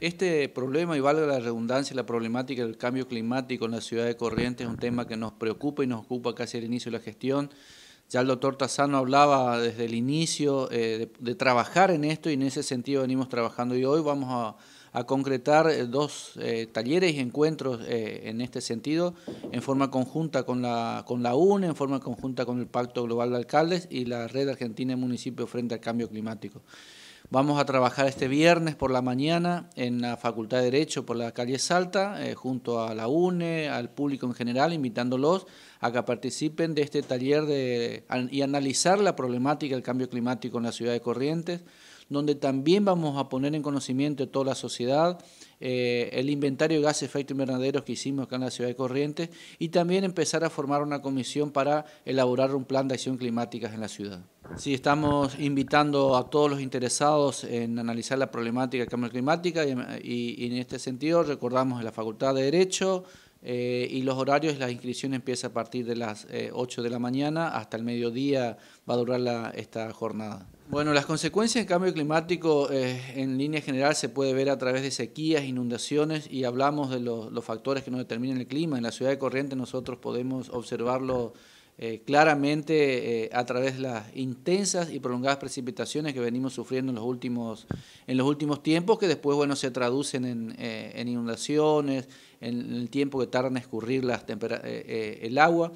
Este problema, y valga la redundancia, la problemática del cambio climático en la ciudad de Corrientes es un tema que nos preocupa y nos ocupa casi el inicio de la gestión. Ya el doctor Tazano hablaba desde el inicio eh, de, trabajar en esto y en ese sentido venimos trabajando y hoy vamos a, concretar eh, dos eh, talleres y encuentros en este sentido en forma conjunta con la, con la UNE, en forma conjunta con el Pacto Global de Alcaldes y la Red Argentina de Municipios frente al Cambio Climático. Vamos a trabajar este viernes por la mañana en la Facultad de Derecho por la calle Salta, eh, junto a la UNE, al público en general, invitándolos a que participen de este taller y analizar la problemática del cambio climático en la ciudad de Corrientes donde también vamos a poner en conocimiento de toda la sociedad eh, el inventario de gases de efecto invernadero que hicimos acá en la ciudad de Corrientes y también empezar a formar una comisión para elaborar un plan de acción climática en la ciudad. Sí, estamos invitando a todos los interesados en analizar la problemática del cambio climático y, en este sentido recordamos la Facultad de Derecho eh, y los horarios, la inscripción empieza a partir de las 8 eh, de la mañana hasta el mediodía va a durar la, esta jornada. Bueno, las consecuencias del cambio climático eh, en línea general se puede ver a través de sequías, inundaciones y hablamos de los, los factores que nos determinan el clima. En la ciudad de Corrientes nosotros podemos observarlo eh, claramente eh, a través de las intensas y prolongadas precipitaciones que venimos sufriendo en los últimos, en los últimos tiempos, que después bueno, se traducen en, eh, inundaciones, en, el tiempo que tarda en escurrir las el agua.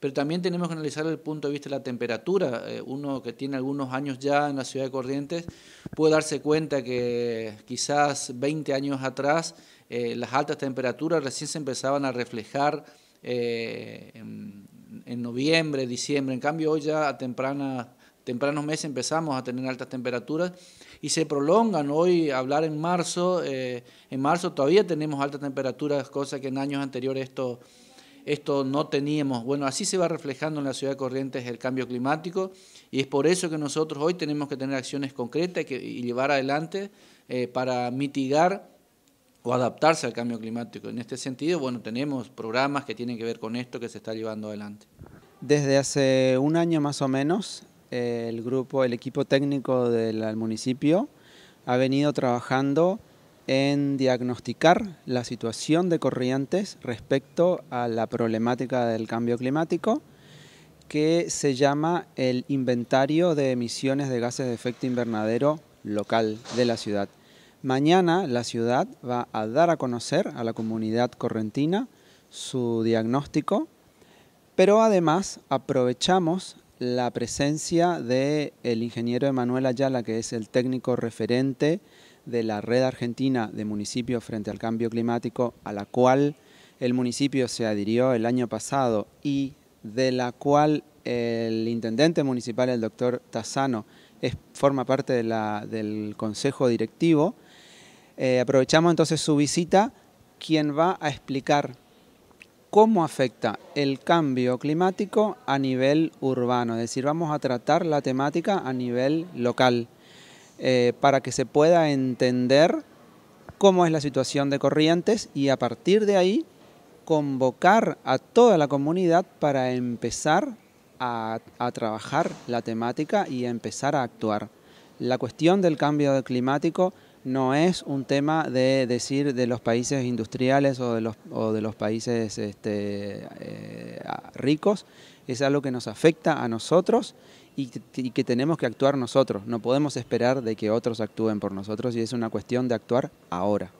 Pero también tenemos que analizar el punto de vista de la temperatura. uno que tiene algunos años ya en la ciudad de Corrientes puede darse cuenta que quizás 20 años atrás las altas temperaturas recién se empezaban a reflejar. En, en noviembre, diciembre. En cambio, hoy ya a temprana, tempranos meses empezamos a tener altas temperaturas y se prolongan. Hoy hablar en marzo, eh, en marzo todavía tenemos altas temperaturas, cosa que en años anteriores esto, esto no teníamos. Bueno, así se va reflejando en la ciudad de Corrientes el cambio climático y es por eso que nosotros hoy tenemos que tener acciones concretas y llevar adelante eh, para mitigar o adaptarse al cambio climático. En este sentido, bueno, tenemos programas que tienen que ver con esto que se está llevando adelante. Desde hace un año más o menos, eh, el grupo, el equipo técnico del municipio ha venido trabajando en diagnosticar la situación de Corrientes respecto a la problemática del cambio climático que se llama el inventario de emisiones de gases de efecto invernadero local de la ciudad. Mañana la ciudad va a dar a conocer a la comunidad correntina su diagnóstico pero además aprovechamos la presencia del el ingeniero Emanuel Ayala, que es el técnico referente de la red argentina de municipios frente al cambio climático, a la cual el municipio se adhirió el año pasado y de la cual el intendente municipal, el doctor Tazano, forma parte del consejo directivo. Eh, aprovechamos entonces su visita, quien va a explicar cómo afecta el cambio climático a nivel urbano, es decir, vamos a tratar la temática a nivel local, eh, para que se pueda entender cómo es la situación de Corrientes y a partir de ahí convocar a toda la comunidad para empezar a, trabajar la temática y empezar a actuar. La cuestión del cambio climático no es un tema de decir de los países industriales o de los, o de los países este, eh, ricos, es algo que nos afecta a nosotros y, que tenemos que actuar nosotros, no podemos esperar de que otros actúen por nosotros y es una cuestión de actuar ahora.